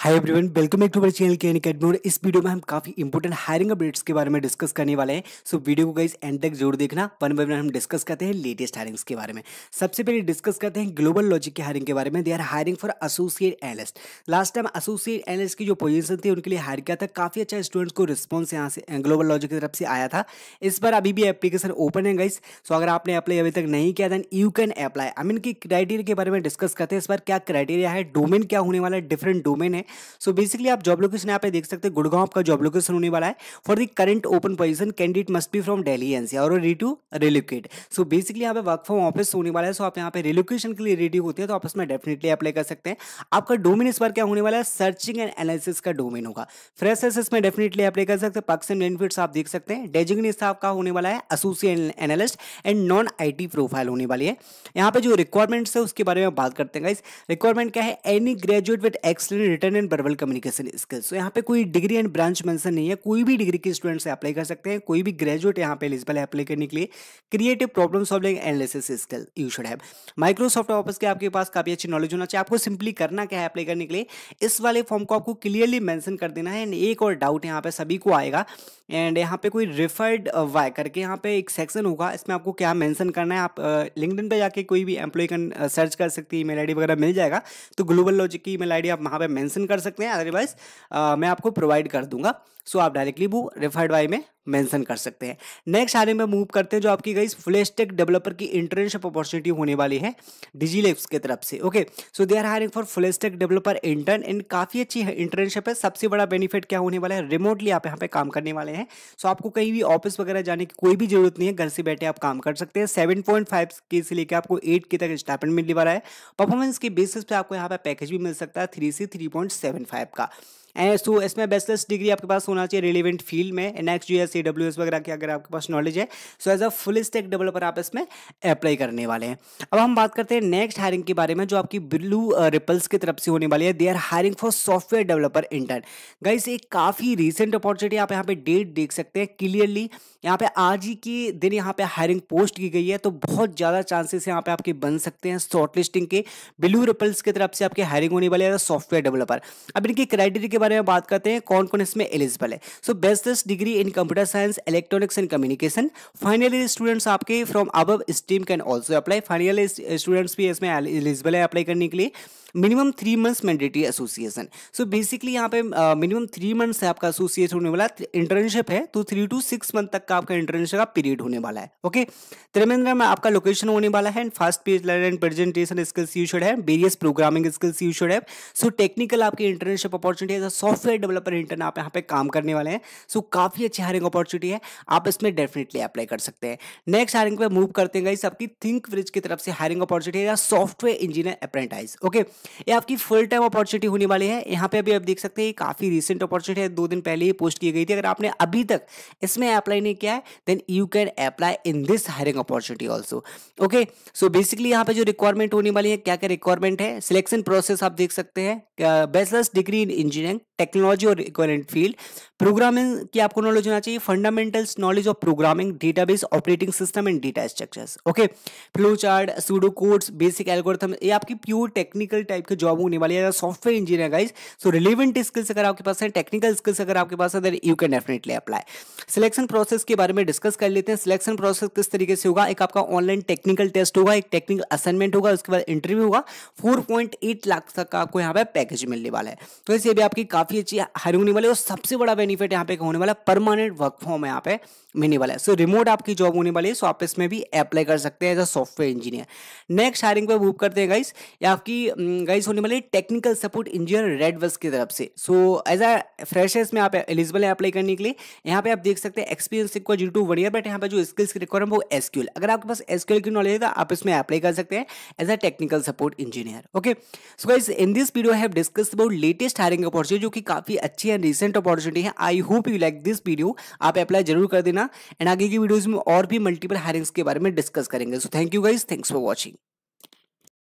hi everyone welcome back to मेरे channel के और इस वीडियो में हम काफी इंपॉर्टेंट हायरिंग अपडेट्स के बारे में डिस्कस करने वाले हैं सो so, वीडियो को गाइज एंड तक जरूर देखना वन बाय वन हम डिस्कस करते हैं लेटेस्ट हायरिंग्स के बारे में सबसे पहले डिस्कस करते हैं ग्लोबल लॉजिक की हायरिंग के बारे में they are hiring for associate analyst last time associate analyst की जो पोजिशन थी उनके लिए हायर किया था काफी अच्छा स्टूडेंट्स को रिस्पॉन्स यहाँ से ग्लोबल लॉजिक की तरफ से आया था इस बार अभी भी एप्लीकेशन ओपन है गाइज सो अगर आपने अप्लाई अभी तक नहीं किया then you can apply I mean की क्राइटेरिया के बारे में डिस्कस करते हैं इस बार क्या क्राइटेरिया है डोमेन क्या होने वाला है डिफरेंट डोमेन है सो बेसिकली आप जॉब लोकेशन यहाँ पे देख सकते हैं गुड़गांव आपका जॉब लोकेशन होने वाला है for the current open position candidate must be from Delhi NCR और ready to relocate so basically यहाँ पे वर्क फ्रॉम ऑफिस होने वाला है सो आप यहाँ पे रिलोकेशन के लिए रेडी होते हैं तो आप उसमें डेफिनेटली अप्लाई कर सकते हैं आपका डोमिन इस बार क्या होने वाला है सर्चिंग एंड एनालिसिस का डोमिन होगा फ्रेश इसमें डेफिनेटली अप्लाई कर सकते हैं पक्स एंड बेनिफिट्स आप देख सकते हैं डेजिग्नेस आपका होने वाला है associate analyst and non I profile होने वाली है यहाँ पे जो रिक्वायरमेंट्स है उसके बारे में बात करते हैं गाइस रिक्वायरमेंट क्या है any graduate with excellent written and verbal communication skills तो यहाँ पे कोई डिग्री एंड ब्रांच मेंशन नहीं है कोई भी डिग्री के स्टूडेंट्स अप्लाई कर सकते हैं कोई भी ग्रेजुएट यहाँ पे एलिजिबल है अप्लाई करने के लिए creative problem solving analysis skill you should have Microsoft Office के आपके पास काफ़ी अच्छी नॉलेज होना चाहिए आपको सिंपली करना क्या है अप्लाई करने के लिए इस वाले फॉर्म को आपको क्लियरली मैंशन कर देना है एंड एक और डाउट यहाँ पे सभी को आएगा एंड यहाँ पे कोई रिफर्ड वाई uh, करके यहाँ पे एक सेक्शन होगा इसमें आपको क्या मेंशन करना है आप लिंकडिन uh, पे जाके कोई भी एम्प्लॉय सर्च uh, कर सकती है ईमेल आईडी वगैरह मिल जाएगा तो ग्लोबल लॉजिक की ईमेल आईडी आप वहाँ पे मेंशन कर सकते हैं अदरवाइज uh, मैं आपको प्रोवाइड कर दूंगा सो आप डायरेक्टली वो रेफर्ड बाई में मेंशन कर सकते हैं नेक्स्ट आने में मूव करते हैं जो आपकी गई फ्लेस्टेक डेवलपर की इंटर्नशिप अपॉर्चुनिटी होने वाली है डिजीलेक्स की तरफ से okay so they are hiring for full stack developer intern and काफ़ी अच्छी है इंटर्नशिप है सबसे बड़ा बेनिफिट क्या होने वाला है रिमोटली आप यहाँ पे काम करने वाले हैं सो so आपको कहीं भी ऑफिस वगैरह जाने की कोई भी जरूरत नहीं है घर से बैठे आप काम कर सकते हैं सेवन पॉइंट फाइव के से लेकर आपको एट के तक स्टापेंड मिलने वाला है परफॉर्मेंस के बेसिस पे आपको यहाँ पे पैकेज भी मिल सकता है थ्री से थ्री पॉइंट सेवन फाइव का एंड सो इसमें बैचलर्स डिग्री आपके पास होना चाहिए रिलेवेंट फील्ड में N X G S C W S वगैरह की अगर आपके पास नॉलेज है so as a full stack developer आप इसमें अप्लाई करने वाले हैं अब हम बात करते हैं नेक्स्ट हायरिंग के बारे में जो आपकी ब्लू रिपल्स uh, की तरफ से होने वाली है they are hiring for software developer intern guys एक काफ़ी रिसेंट अपॉर्चुनिटी आप यहाँ पे डेट देख सकते हैं क्लियरली यहाँ पे आज ही के दिन यहाँ पे हायरिंग पोस्ट की गई है तो बहुत ज़्यादा चांसेस यहाँ पे आपके बन सकते हैं शॉर्ट लिस्टिंग के ब्लू रिपल्स की तरफ से आपकी हायरिंग होने वाली है सॉफ्टवेयर डेवलपर अब इनकी क्राइटेरिया के बारे बारे में बात करते हैं कौन कौन इसमें एलिजिबल है so best degree in computer science electronics and communication final students आपके फ्रॉम अब stream can also apply final students भी इसमें एलिजिबल है अप्लाई करने के लिए minimum three months mandatory association so basically यहाँ पे uh, मिनिमम थ्री मंथ्स है आपका एसोसिएशन होने वाला इंटर्नशिप है तो थ्री टू सिक्स मंथ तक का आपका इंटर्नशिप का पीरियड होने वाला है ओके त्रिवेंद्र में आपका लोकेशन होने वाला है and fast pace learn and presentation skills you should have various programming skills you should have so technical आपकी इंटर्नशिप अपॉर्चुनिटी है सॉफ्टवेयर डेवलपर इंटर्न आप यहाँ पे काम करने वाले हैं सो काफ़ी अच्छी हायरिंग अपॉर्चुनिटी है आप इसमें डेफिनेटली अप्लाई कर सकते हैं नेक्स्ट हायरिंग पे मूव करते हैं इस आपकी थिंक ब्रिज की तरफ से हायरिंग अपॉर्चुनिटी है सॉफ्टवेयर इंजीनियर अप्रेंटाइज ओके ये आपकी फुल टाइम अपॉर्चुनिटी होने वाली है यहाँ पे अभी आप देख सकते हैं काफ़ी रिसेंट अपॉर्चुनिटी है दो दिन पहले ही पोस्ट की गई थी अगर आपने अभी तक इसमें अप्लाई नहीं किया है then you can apply in this hiring opportunity also okay so basically यहाँ पे जो रिक्वायरमेंट होने वाली है क्या क्या रिक्वायरमेंट है सिलेक्शन प्रोसेस आप देख सकते हैं bachelors degree in engineering technology और इक्वेलेंट फील्ड प्रोग्रामिंग की आपको नॉलेज होना चाहिए fundamentals knowledge of programming database operating system and data structures okay flow chart pseudo codes basic algorithm ये आपकी प्योर टेक्निकल टाइप के जॉब होने वाली है software engineer guys so relevant skills अगर आपके पास है टेक्निकल स्किल्स अगर आपके पास है then you can definitely apply selection process के बारे में डिस्कस कर लेते हैं सिलेक्शन प्रोसेस किस तरीके से होगा एक आपका ऑनलाइन टेक्निकल टेस्ट होगा एक टेक्निकल असाइनमेंट होगा उसके बाद इंटरव्यू होगा फोर लाख तक का आपको यहाँ पे पैकेज मिलने वाला है तो इसे भी आपकी काफ़ी अच्छी हायरिंग होने वाली है और सबसे बड़ा बेनिफिट यहाँ पे होने वाला है परमानेंट वर्क फॉर्म यहाँ पे मिलने वाला है सो रिमोट आपकी जॉब होने वाली है सो आप इसमें भी अप्लाई कर सकते हैं as a software engineer next hiring पे मूव करते हैं गाइस ये आपकी गाइस होने वाली टेक्निकल सपोर्ट इंजीनियर रेडवस की तरफ से सो एज अ फ्रेशर्स में आप एलिजिबल है अप्लाई करने के लिए यहाँ पे आप देख सकते हैं experience equal zero to one year but यहाँ पे जो स्किल्स की रिक्वायरमेंट वो एसक्यूएल अगर आपके पास एसक्यूएल की नॉलेज है तो आप इसमें अप्लाई कर सकते हैं as a technical support engineer okay so guys in this video have discuss about latest hiring opportunity जो कि काफी अच्छी एंड रिसेंट अपॉर्चुनिटी है I hope you like this video आप अप्लाई जरूर कर देना एंड आगे की वीडियोज में और भी मल्टीपल हायरिंग्स के बारे में डिस्कस करेंगे so thank you guys thanks for watching